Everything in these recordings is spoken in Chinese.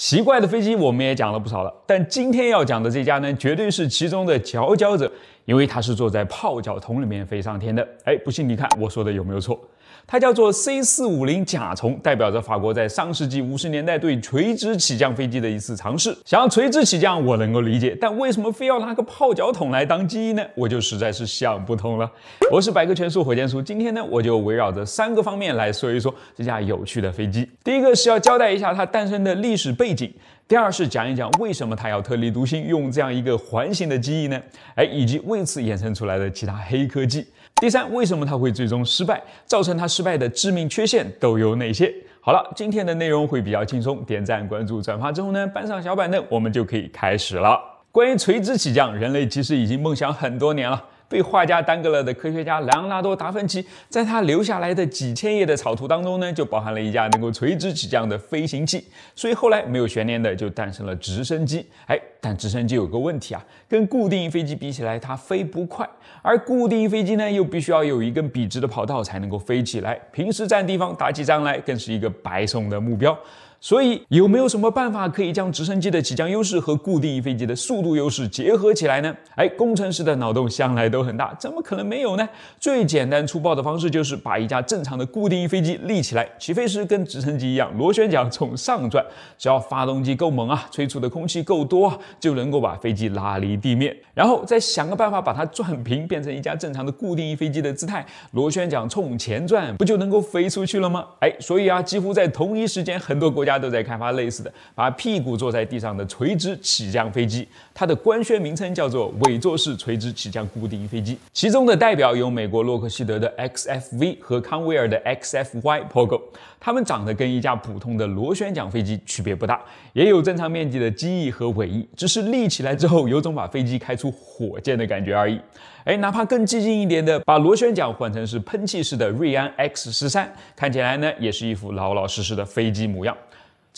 奇怪的飞机我们也讲了不少了，但今天要讲的这家呢，绝对是其中的佼佼者，因为它是坐在泡脚桶里面飞上天的。哎，不信你看，我说的有没有错？它叫做 C 四五零甲虫，代表着法国在上世纪五十年代对垂直起降飞机的一次尝试。想要垂直起降，我能够理解，但为什么非要拿个泡脚桶来当机翼呢？我就实在是想不通了。我是百科全书火箭叔，今天呢，我就围绕着三个方面来说一说这架有趣的飞机。第一个是要交代一下它诞生的历史背景，第二是讲一讲为什么它要特立独行，用这样一个环形的机翼呢？哎，以及为此衍生出来的其他黑科技。第三，为什么他会最终失败？造成他失败的致命缺陷都有哪些？好了，今天的内容会比较轻松，点赞、关注、转发之后呢，搬上小板凳，我们就可以开始了。关于垂直起降，人类其实已经梦想很多年了。被画家耽搁了的科学家莱昂纳多·达芬奇，在他留下来的几千页的草图当中呢，就包含了一架能够垂直起降的飞行器，所以后来没有悬念的就诞生了直升机。哎，但直升机有个问题啊，跟固定翼飞机比起来，它飞不快，而固定翼飞机呢，又必须要有一根笔直的跑道才能够飞起来，平时占地方，打起仗来更是一个白送的目标。所以有没有什么办法可以将直升机的起降优势和固定翼飞机的速度优势结合起来呢？哎，工程师的脑洞向来都很大，怎么可能没有呢？最简单粗暴的方式就是把一架正常的固定翼飞机立起来，起飞时跟直升机一样，螺旋桨从上转，只要发动机够猛啊，吹出的空气够多啊，就能够把飞机拉离地面，然后再想个办法把它转平，变成一架正常的固定翼飞机的姿态，螺旋桨冲前转，不就能够飞出去了吗？哎，所以啊，几乎在同一时间，很多国家。大家都在开发类似的，把屁股坐在地上的垂直起降飞机，它的官宣名称叫做尾座式垂直起降固定翼飞机。其中的代表有美国洛克希德的 XFV 和康维尔的 XFY Pogo，它们长得跟一架普通的螺旋桨飞机区别不大，也有正常面积的机翼和尾翼，只是立起来之后有种把飞机开出火箭的感觉而已。哎，哪怕更激进一点的，把螺旋桨换成是喷气式的瑞安 X 十三，看起来呢也是一副老老实实的飞机模样。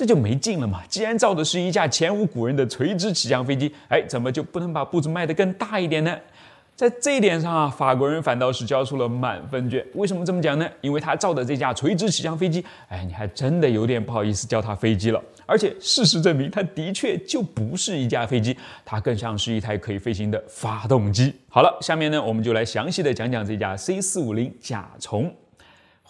这就没劲了嘛！既然造的是一架前无古人的垂直起降飞机，哎，怎么就不能把步子迈得更大一点呢？在这一点上，啊，法国人反倒是交出了满分卷。为什么这么讲呢？因为他造的这架垂直起降飞机，哎，你还真的有点不好意思叫它飞机了。而且事实证明，它的确就不是一架飞机，它更像是一台可以飞行的发动机。好了，下面呢，我们就来详细的讲讲这架 C 四五零甲虫。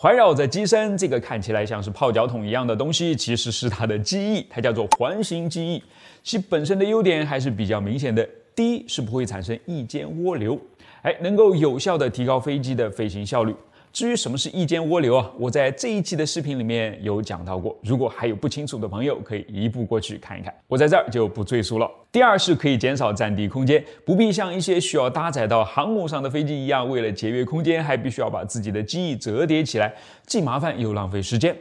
环绕在机身这个看起来像是泡脚桶一样的东西，其实是它的机翼，它叫做环形机翼。其本身的优点还是比较明显的，第一是不会产生翼尖涡流，哎，能够有效的提高飞机的飞行效率。至于什么是翼尖涡流啊？我在这一期的视频里面有讲到过，如果还有不清楚的朋友，可以移步过去看一看。我在这儿就不赘述了。第二是可以减少占地空间，不必像一些需要搭载到航母上的飞机一样，为了节约空间，还必须要把自己的机翼折叠起来，既麻烦又浪费时间。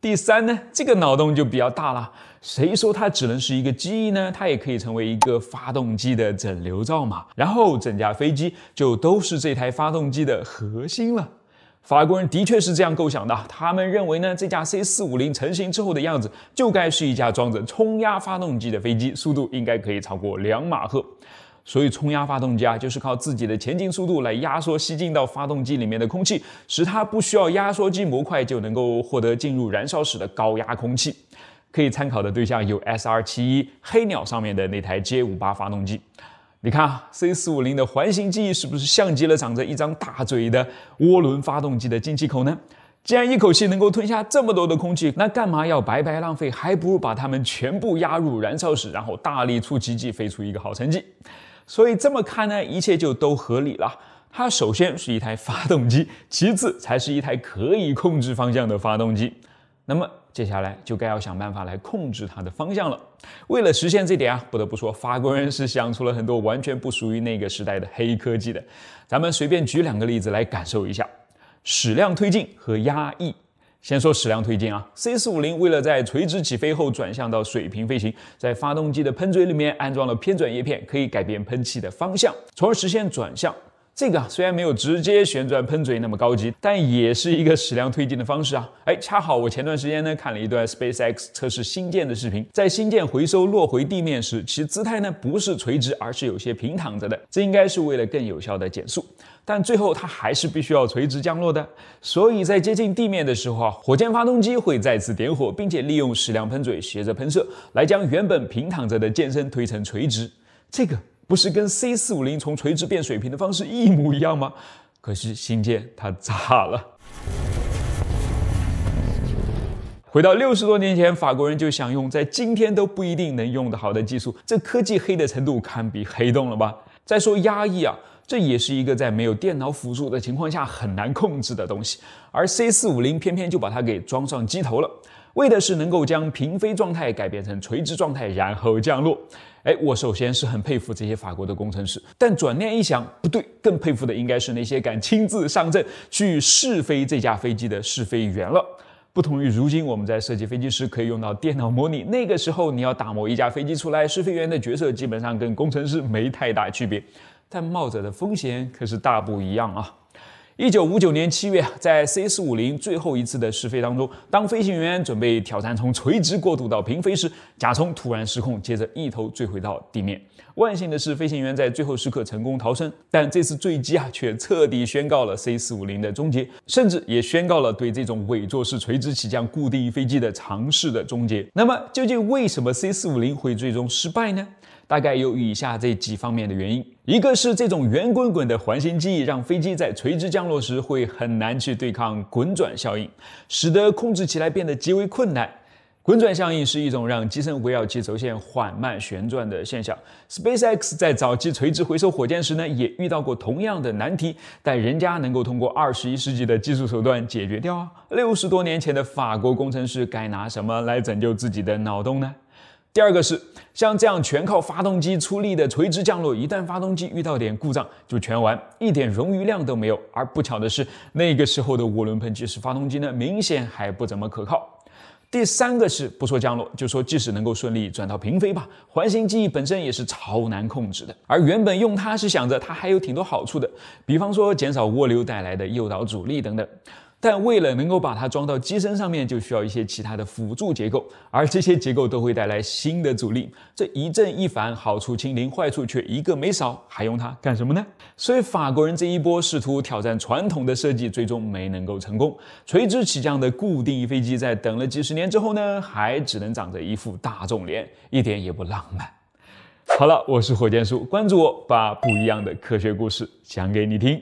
第三呢，这个脑洞就比较大了，谁说它只能是一个机翼呢？它也可以成为一个发动机的整流罩嘛，然后整架飞机就都是这台发动机的核心了。法国人的确是这样构想的，他们认为呢，这架 C 四五零成型之后的样子就该是一架装着冲压发动机的飞机，速度应该可以超过两马赫。所以，冲压发动机啊，就是靠自己的前进速度来压缩吸进到发动机里面的空气，使它不需要压缩机模块就能够获得进入燃烧室的高压空气。可以参考的对象有 S R 七一黑鸟上面的那台 J 五八发动机。你看啊，C 四五零的环形机翼是不是像极了长着一张大嘴的涡轮发动机的进气口呢？既然一口气能够吞下这么多的空气，那干嘛要白白浪费？还不如把它们全部压入燃烧室，然后大力出奇迹，飞出一个好成绩。所以这么看呢，一切就都合理了。它首先是一台发动机，其次才是一台可以控制方向的发动机。那么。接下来就该要想办法来控制它的方向了。为了实现这点啊，不得不说法国人是想出了很多完全不属于那个时代的黑科技的。咱们随便举两个例子来感受一下：矢量推进和压抑。先说矢量推进啊，C 四五零为了在垂直起飞后转向到水平飞行，在发动机的喷嘴里面安装了偏转叶片，可以改变喷气的方向，从而实现转向。这个虽然没有直接旋转喷嘴那么高级，但也是一个矢量推进的方式啊！哎，恰好我前段时间呢看了一段 SpaceX 测试星舰的视频，在星舰回收落回地面时，其姿态呢不是垂直，而是有些平躺着的。这应该是为了更有效的减速，但最后它还是必须要垂直降落的。所以在接近地面的时候啊，火箭发动机会再次点火，并且利用矢量喷嘴斜着喷射，来将原本平躺着的舰身推成垂直。这个。不是跟 C 四五零从垂直变水平的方式一模一样吗？可是新舰它炸了。回到六十多年前，法国人就想用在今天都不一定能用得好的技术，这科技黑的程度堪比黑洞了吧？再说压抑啊，这也是一个在没有电脑辅助的情况下很难控制的东西，而 C 四五零偏偏就把它给装上机头了。为的是能够将平飞状态改变成垂直状态，然后降落。哎，我首先是很佩服这些法国的工程师，但转念一想，不对，更佩服的应该是那些敢亲自上阵去试飞这架飞机的试飞员了。不同于如今我们在设计飞机时可以用到电脑模拟，那个时候你要打磨一架飞机出来，试飞员的角色基本上跟工程师没太大区别，但冒着的风险可是大不一样啊。一九五九年七月，在 C 四五零最后一次的试飞当中，当飞行员准备挑战从垂直过渡到平飞时，甲虫突然失控，接着一头坠回到地面。万幸的是，飞行员在最后时刻成功逃生，但这次坠机啊，却彻底宣告了 C 四五零的终结，甚至也宣告了对这种尾座式垂直起降固定翼飞机的尝试的终结。那么，究竟为什么 C 四五零会最终失败呢？大概有以下这几方面的原因：一个是这种圆滚滚的环形机翼，让飞机在垂直降落时会很难去对抗滚转效应，使得控制起来变得极为困难。滚转效应是一种让机身围绕其轴线缓慢旋转的现象。SpaceX 在早期垂直回收火箭时呢，也遇到过同样的难题，但人家能够通过二十一世纪的技术手段解决掉啊。六十多年前的法国工程师该拿什么来拯救自己的脑洞呢？第二个是像这样全靠发动机出力的垂直降落，一旦发动机遇到点故障就全完，一点冗余量都没有。而不巧的是，那个时候的涡轮喷气式发动机呢，明显还不怎么可靠。第三个是不说降落，就说即使能够顺利转到平飞吧，环形机翼本身也是超难控制的。而原本用它是想着它还有挺多好处的，比方说减少涡流带来的诱导阻力等等。但为了能够把它装到机身上面，就需要一些其他的辅助结构，而这些结构都会带来新的阻力。这一正一反，好处清零，坏处却一个没少，还用它干什么呢？所以法国人这一波试图挑战传统的设计，最终没能够成功。垂直起降的固定翼飞机，在等了几十年之后呢，还只能长着一副大众脸，一点也不浪漫。好了，我是火箭叔，关注我，把不一样的科学故事讲给你听。